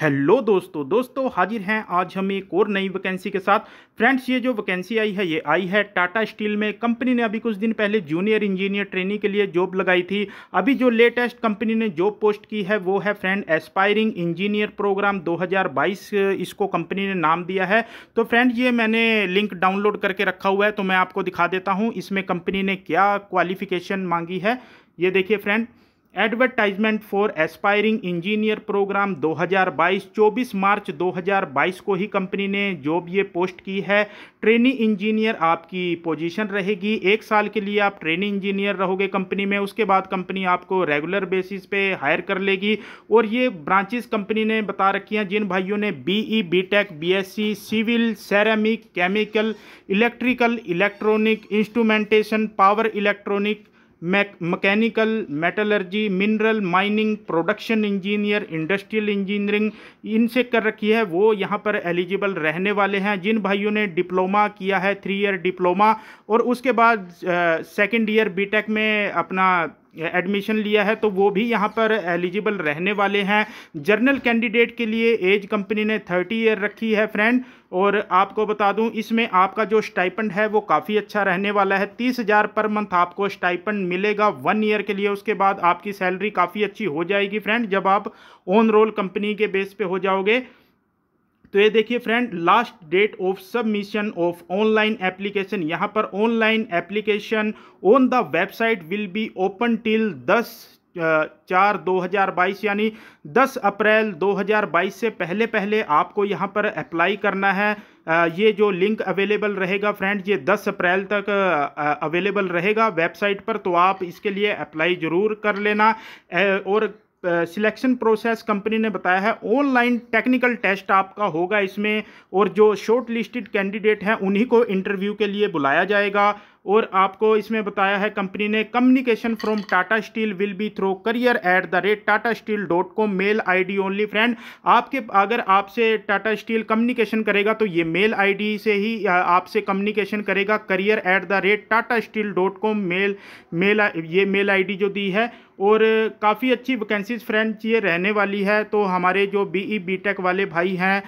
hello दोस्तों दोस्तों हाजिर हैं आज हम एक और नई वैकेंसी के साथ फ्रेंड्स ये जो वैकेंसी आई है ये आई है टाटा स्टील में कंपनी ने अभी कुछ दिन पहले जूनियर इंजीनियर ट्रेनिंग के लिए जॉब लगाई थी अभी जो लेटेस्ट कंपनी ने जॉब पोस्ट की है वो है फ्रेंड एस्पायरिंग इंजीनियर प्रोग्राम 2022 इसको कंपनी ने नाम दिया है तो फ्रेंड ये मैंने लिंक डाउनलोड करके रखा हुआ है तो मैं आपको दिखा देता हूँ इसमें कंपनी ने क्या क्वालिफिकेशन मांगी है ये देखिए friend advertisement for aspiring engineer program 2022 24 मार्च 2022 को ही कंपनी ने जॉब ये पोस्ट की है ट्रेनी इंजीनियर आपकी पोजीशन रहेगी एक साल के लिए आप ट्रेनी इंजीनियर रहोगे कंपनी में उसके बाद कंपनी आपको रेगुलर बेसिस पे हायर कर लेगी और ये ब्रांचेस कंपनी ने बता रखी हैं जिन भाइयों ने B E B Tech civil ceramic chemical electrical electronic instrumentation power electronic mechanical metallurgy mineral mining production engineer industrial engineering इनसे कर रखी है वो यहाँ पर एलिजिबल रहने वाले हैं जिन भाइयों ने डिप्लोमा किया है थ्री ईयर डिप्लोमा और उसके बाद सेकेंड ईयर बीटेक में अपना एडमिशन लिया है तो वो भी यहाँ पर एलिजिबल रहने वाले हैं जर्नल कैंडिडेट के लिए एज कंपनी ने थर्टी ईयर रखी है फ्रेंड और आपको बता दूं इसमें आपका जो स्टाइपेंड है वो काफ़ी अच्छा रहने वाला है तीस हज़ार पर मंथ आपको स्टाइपेंड मिलेगा वन ईयर के लिए उसके बाद आपकी सैलरी काफ़ी अच्छी हो जाएगी फ्रेंड जब आप ऑन रोल कंपनी के बेस पे हो जाओगे तो ये देखिए friend last date of submission of online application यहाँ पर online application on the website will be open till दस चार 2022 यानी 10 अप्रैल 2022 से पहले पहले आपको यहाँ पर अप्लाई करना है ये जो लिंक अवेलेबल रहेगा फ्रेंड ये 10 अप्रैल तक अवेलेबल रहेगा वेबसाइट पर तो आप इसके लिए अप्लाई ज़रूर कर लेना और सिलेक्शन प्रोसेस कंपनी ने बताया है ऑनलाइन टेक्निकल टेस्ट आपका होगा इसमें और जो शॉर्ट लिस्टेड कैंडिडेट हैं उन्हीं को इंटरव्यू के लिए बुलाया जाएगा और आपको इसमें बताया है कंपनी ने communication from Tata steel will be through career at the rate Tata steel dot com mail D only friend आपके अगर आपसे टाटा स्टील कम्युनिकेशन करेगा तो ये मेल डी से ही आपसे कम्युनिकेशन करेगा career at the rate Tata steel dot com mail mail ये मेल डी जो दी है और काफ़ी अच्छी वैकेंसीज फ्रेंड्स ये रहने वाली है तो हमारे जो बीई बीटेक e वाले भाई हैं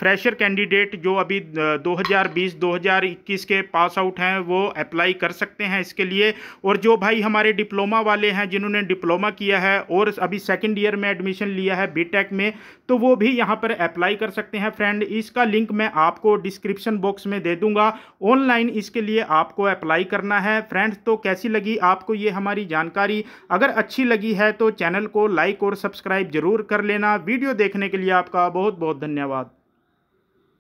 फ्रेशर कैंडिडेट जो अभी 2020-2021 के पास आउट हैं वो अप्लाई कर सकते हैं इसके लिए और जो भाई हमारे डिप्लोमा वाले हैं जिन्होंने डिप्लोमा किया है और अभी सेकेंड ईयर में एडमिशन लिया है बी में तो वो भी यहाँ पर अप्लाई कर सकते हैं फ्रेंड इसका लिंक मैं आपको डिस्क्रिप्शन बॉक्स में दे दूंगा ऑनलाइन इसके लिए आपको अप्लाई करना है फ्रेंड्स तो कैसी लगी आपको ये हमारी जानकारी अगर अच्छी लगी है तो चैनल को लाइक और सब्सक्राइब जरूर कर लेना वीडियो देखने के लिए आपका बहुत बहुत धन्यवाद